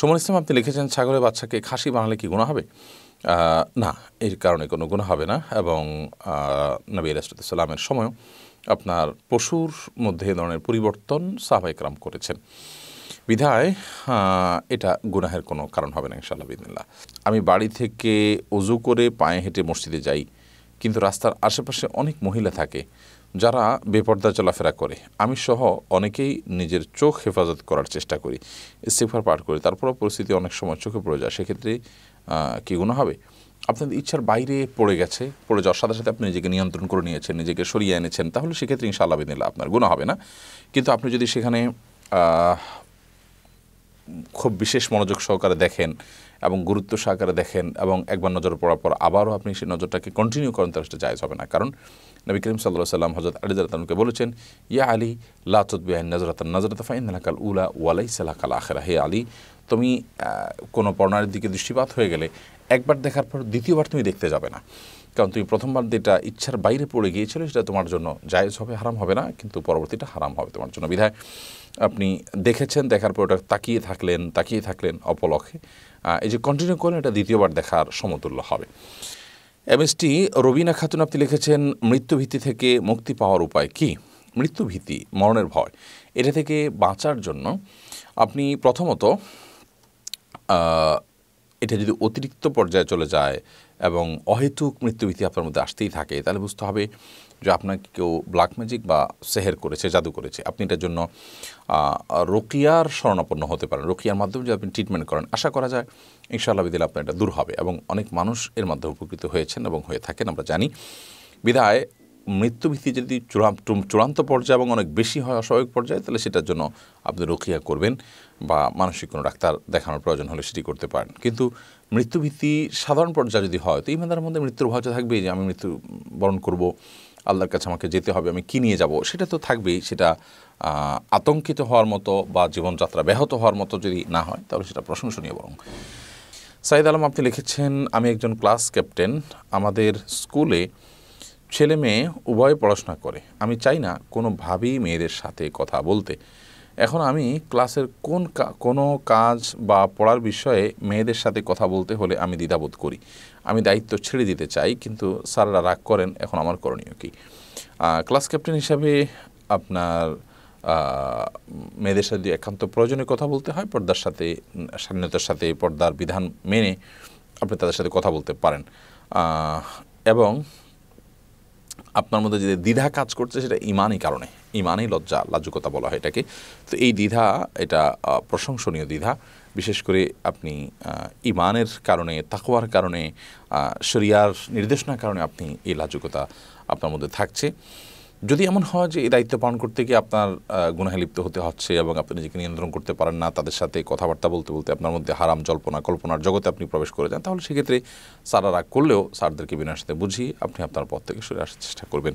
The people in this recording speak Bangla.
সুমন ইসলাম আপনি লিখেছেন ছাগলের বাচ্চাকে খাসি বানালে কি গুণা হবে না এর কারণে কোনো গুণ হবে না এবং নবী আলাইসালামের সময়ও আপনার পশুর মধ্যে এ ধরনের পরিবর্তন সাহবাইকরাম করেছেন বিধায় এটা গুনাহের কোনো কারণ হবে না ইনশাআল্লাহ বিদিল্লা আমি বাড়ি থেকে অজু করে পায়ে হেঁটে মসজিদে যাই কিন্তু রাস্তার আশেপাশে অনেক মহিলা থাকে যারা বেপর্দা চলাফেরা করে আমি সহ অনেকেই নিজের চোখ হেফাজত করার চেষ্টা করি ইস্তেফার পাঠ করি তারপরও পরিস্থিতি অনেক সময় চোখে পড়ে যায় সেক্ষেত্রে কী গুণ হবে আপনাদের ইচ্ছার বাইরে পড়ে গেছে পড়ে যাওয়ার সাথে সাথে আপনি নিজেকে নিয়ন্ত্রণ করে নিয়েছেন নিজেকে সরিয়ে এনেছেন তাহলে সেক্ষেত্রে ইনশাল্লাহ নিলে আপনার গুণ হবে না কিন্তু আপনি যদি সেখানে খুব বিশেষ মনোযোগ সহকারে দেখেন এবং গুরুত্ব সহকারে দেখেন এবং একবার নজর পড়ার পর আবারও আপনি সেই নজরটাকে কন্টিনিউ করেন তার সেটা হবে না কারণ নবী করিম সাল্লাহ সাল্লাম হজরত জালাতকে বলেছেন ইয়া আলী লাতবিআ নজরাত নজরত আলাকাল উলা ওয়ালাই সালাকাল আখেরা হে আলী তুমি কোনো পর্ণার দিকে দৃষ্টিপাত হয়ে গেলে একবার দেখার পর দ্বিতীয়বার তুমি দেখতে যাবে না কারণ তুমি প্রথমবার যেটা ইচ্ছার বাইরে পড়ে গিয়েছিল সেটা তোমার জন্য জায়েজ হবে হারাম হবে না কিন্তু পরবর্তীটা হারাম হবে তোমার জন্য বিধায় আপনি দেখেছেন দেখার পর ওটা তাকিয়ে থাকলেন তাকিয়ে থাকলেন অপলক্ষে এই যে কন্টিনিউ করলেন এটা দ্বিতীয়বার দেখার সমতুল্য হবে এমএসটি রবিনা খাতুন আপনি লিখেছেন মৃত্যুভীতি থেকে মুক্তি পাওয়ার উপায় কি মৃত্যুভীতি মরণের ভয় এটা থেকে বাঁচার জন্য আপনি প্রথমত এটা যদি অতিরিক্ত পর্যায়ে চলে যায় এবং অহেতুক মৃত্যুভীতি আপনার মধ্যে আসতেই থাকে তাহলে বুঝতে হবে যে আপনাকে কেউ ব্ল্যাক ম্যাজিক বা সেহের করেছে জাদু করেছে আপনি এটার জন্য রোকিয়ার স্মরণাপন্ন হতে পারেন রোকিয়ার মাধ্যমে যদি আপনি ট্রিটমেন্ট করেন আশা করা যায় ইনশাআল্লাহ বিদিলে আপনার এটা দূর হবে এবং অনেক মানুষ এর মাধ্যমে উপকৃত হয়েছেন এবং হয়ে থাকেন আমরা জানি বিদায় মৃত্যুভীতি যদি চূড়ান্ত পর্যায়ে এবং অনেক বেশি হয় অস্বাভাবিক পর্যায়ে তাহলে সেটার জন্য আপনি রক্ষিয়া করবেন বা মানসিক কোনো ডাক্তার দেখানোর প্রয়োজন হলে সেটি করতে পারেন কিন্তু মৃত্যুভীতি সাধারণ পর্যায়ে যদি হয় তো ইমানদার মধ্যে মৃত্যুর ভয়টা থাকবেই যে আমি মৃত্যু বরণ করব আল্লাহর কাছে আমাকে যেতে হবে আমি কী নিয়ে যাব সেটা তো থাকবেই সেটা আতঙ্কিত হওয়ার মতো বা জীবনযাত্রা ব্যাহত হওয়ার মতো যদি না হয় তাহলে সেটা প্রশংসনীয় বরং সাইদ আলম আপনি লিখেছেন আমি একজন ক্লাস ক্যাপ্টেন আমাদের স্কুলে ছেলে মেয়ে উভয় পড়াশোনা করে আমি চাই না কোনোভাবেই মেয়েদের সাথে কথা বলতে এখন আমি ক্লাসের কোন কোনো কাজ বা পড়ার বিষয়ে মেয়েদের সাথে কথা বলতে হলে আমি দ্বিধাবোধ করি আমি দায়িত্ব ছেড়ে দিতে চাই কিন্তু স্যাররা রাগ করেন এখন আমার করণীয় কি ক্লাস ক্যাপ্টেন হিসাবে আপনার মেয়েদের সাথে একান্ত প্রয়োজনে কথা বলতে হয় পর্দার সাথে স্বাধীনতার সাথে পর্দার বিধান মেনে আপনি তাদের সাথে কথা বলতে পারেন এবং আপনার মধ্যে যে দ্বিধা কাজ করছে সেটা ইমানই কারণে ইমানই লজ্জা লাজুকতা বলা হয় এটাকে তো এই দ্বিধা এটা প্রশংসনীয় দ্বিধা বিশেষ করে আপনি ইমানের কারণে তাকোয়ার কারণে শরিয়ার নির্দেশনার কারণে আপনি এই লাজুকতা আপনার মধ্যে থাকছে যদি এমন হয় যে এই দায়িত্ব পালন করতে গিয়ে আপনার গুনাহে লিপ্ত হতে হচ্ছে এবং আপনি নিজেকে নিয়ন্ত্রণ করতে পারেন না তাদের সাথে কথাবার্তা বলতে বলতে আপনার মধ্যে হারাম জল্পনা কল্পনার জগতে আপনি প্রবেশ করে যান তাহলে সেক্ষেত্রে সারা রাগ করলেও স্যারদেরকে বিনার সাথে বুঝিয়ে আপনি আপনার পথ থেকে সরে আসার চেষ্টা করবেন